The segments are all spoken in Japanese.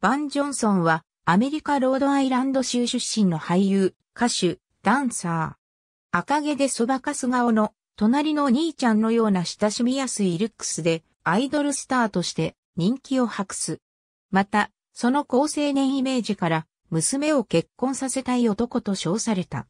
バン・ジョンソンは、アメリカ・ロードアイランド州出身の俳優、歌手、ダンサー。赤毛でそばかす顔の、隣のお兄ちゃんのような親しみやすいルックスで、アイドルスターとして人気を博す。また、その高青年イメージから、娘を結婚させたい男と称された。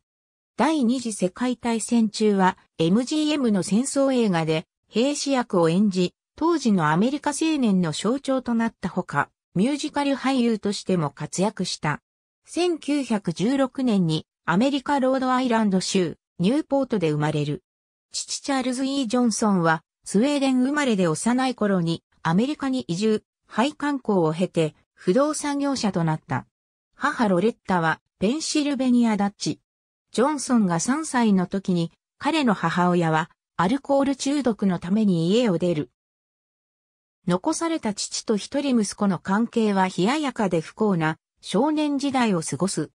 第二次世界大戦中は MGM の戦争映画で兵士役を演じ、当時のアメリカ青年の象徴となったほか、ミュージカル俳優としても活躍した。1916年にアメリカロードアイランド州ニューポートで生まれる。父チャールズ・イー・ジョンソンはスウェーデン生まれで幼い頃にアメリカに移住、廃刊校を経て不動産業者となった。母ロレッタはペンシルベニアダッチ。ジョンソンが3歳の時に彼の母親はアルコール中毒のために家を出る。残された父と一人息子の関係は冷ややかで不幸な少年時代を過ごす。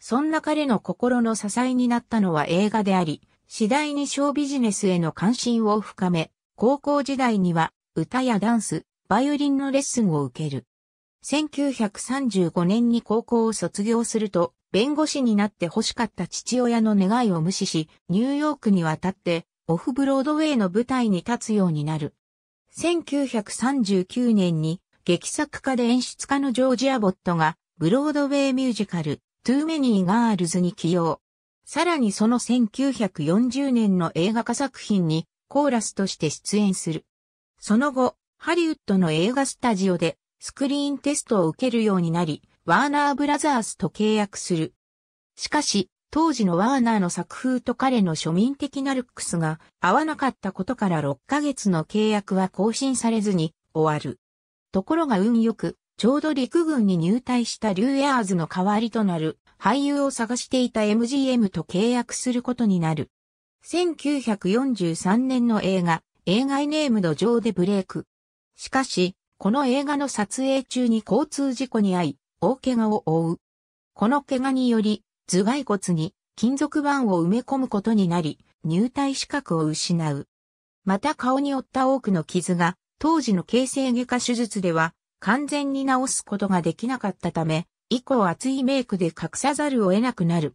そんな彼の心の支えになったのは映画であり、次第に小ビジネスへの関心を深め、高校時代には歌やダンス、バイオリンのレッスンを受ける。1935年に高校を卒業すると、弁護士になって欲しかった父親の願いを無視し、ニューヨークに渡って、オフブロードウェイの舞台に立つようになる。1939年に劇作家で演出家のジョージ・アボットがブロードウェイミュージカル、トゥーメニー・ガールズに起用。さらにその1940年の映画化作品にコーラスとして出演する。その後、ハリウッドの映画スタジオでスクリーンテストを受けるようになり、ワーナーブラザースと契約する。しかし、当時のワーナーの作風と彼の庶民的なルックスが合わなかったことから6ヶ月の契約は更新されずに終わる。ところが運よく、ちょうど陸軍に入隊したリューエアーズの代わりとなる俳優を探していた MGM と契約することになる。1943年の映画、映画ネームの上でブレイク。しかし、この映画の撮影中に交通事故に遭い、大怪我を負う。この怪我により、頭蓋骨に金属板を埋め込むことになり、入隊資格を失う。また顔に負った多くの傷が、当時の形成外科手術では完全に治すことができなかったため、以降厚いメイクで隠さざるを得なくなる。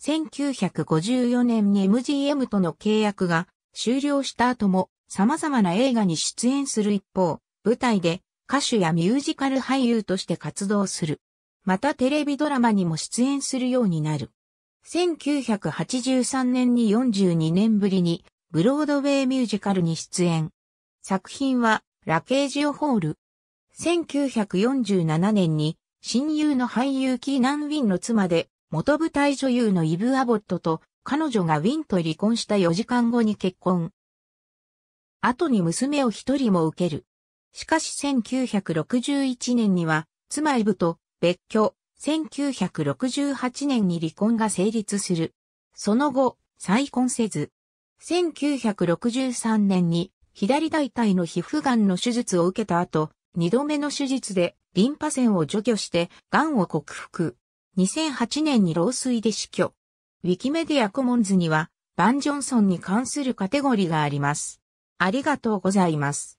1954年に MGM との契約が終了した後も様々な映画に出演する一方、舞台で歌手やミュージカル俳優として活動する。またテレビドラマにも出演するようになる。1983年に42年ぶりにブロードウェイミュージカルに出演。作品はラケージオホール。1947年に親友の俳優キーナン・ウィンの妻で元舞台女優のイブ・アボットと彼女がウィンと離婚した4時間後に結婚。後に娘を一人も受ける。しかし1961年には妻イブと別居、1968年に離婚が成立する。その後、再婚せず。1963年に左大腿の皮膚がんの手術を受けた後、二度目の手術でリンパ腺を除去して、癌を克服。2008年に老衰で死去。ウィキメディアコモンズには、バン・ジョンソンに関するカテゴリーがあります。ありがとうございます。